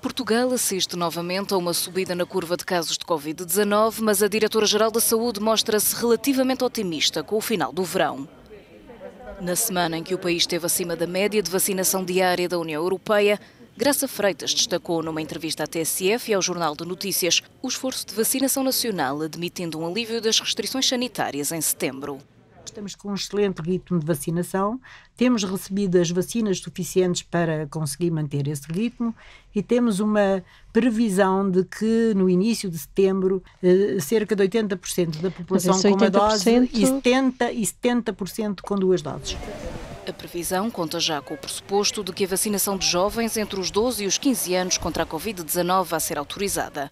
Portugal assiste novamente a uma subida na curva de casos de Covid-19, mas a Diretora-Geral da Saúde mostra-se relativamente otimista com o final do verão. Na semana em que o país esteve acima da média de vacinação diária da União Europeia, Graça Freitas destacou numa entrevista à TSF e ao Jornal de Notícias o esforço de vacinação nacional, admitindo um alívio das restrições sanitárias em setembro. Estamos com um excelente ritmo de vacinação, temos recebido as vacinas suficientes para conseguir manter esse ritmo e temos uma previsão de que no início de setembro eh, cerca de 80% da população com uma dose e 70%, e 70 com duas doses. A previsão conta já com o pressuposto de que a vacinação de jovens entre os 12 e os 15 anos contra a Covid-19 vai ser autorizada.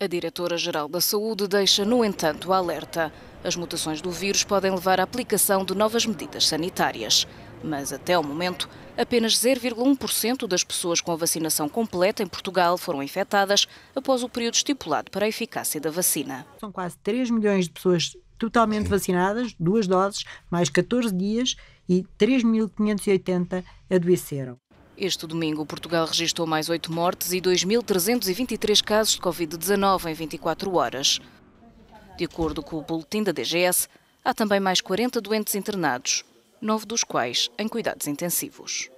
A diretora-geral da Saúde deixa, no entanto, alerta. As mutações do vírus podem levar à aplicação de novas medidas sanitárias. Mas até o momento, apenas 0,1% das pessoas com a vacinação completa em Portugal foram infectadas após o período estipulado para a eficácia da vacina. São quase 3 milhões de pessoas totalmente Sim. vacinadas, duas doses, mais 14 dias e 3.580 adoeceram. Este domingo, Portugal registrou mais 8 mortes e 2.323 casos de Covid-19 em 24 horas. De acordo com o boletim da DGS, há também mais 40 doentes internados, nove dos quais em cuidados intensivos.